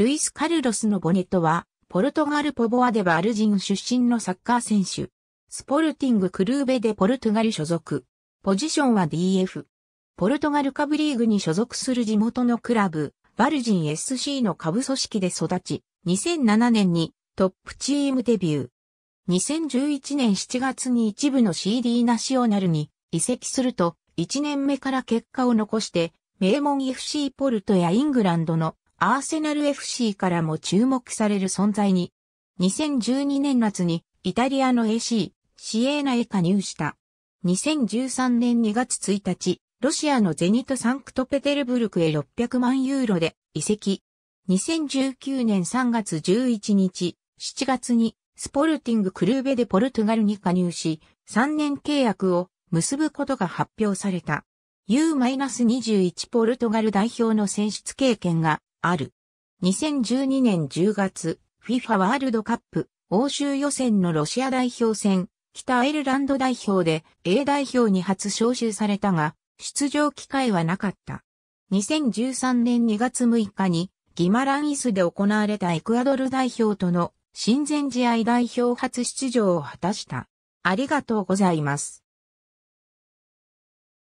ルイス・カルロスのボネットは、ポルトガル・ポボア・デ・バルジン出身のサッカー選手。スポルティング・クルーベ・デ・ポルトガル所属。ポジションは DF。ポルトガルカブリーグに所属する地元のクラブ、バルジン SC の下部組織で育ち、2007年にトップチームデビュー。2011年7月に一部の CD ナショナルに移籍すると、1年目から結果を残して、名門 FC ポルトやイングランドのアーセナル FC からも注目される存在に、2012年夏にイタリアの AC、シエーナへ加入した。2013年2月1日、ロシアのゼニト・サンクトペテルブルクへ600万ユーロで移籍。2019年3月11日、7月にスポルティングクルーベでポルトガルに加入し、3年契約を結ぶことが発表された。U-21 ポルトガル代表の選出経験がある。2012年10月、FIFA ワールドカップ、欧州予選のロシア代表戦、北アイルランド代表で A 代表に初招集されたが、出場機会はなかった。2013年2月6日に、ギマランイスで行われたエクアドル代表との親善試合代表初出場を果たした。ありがとうございます。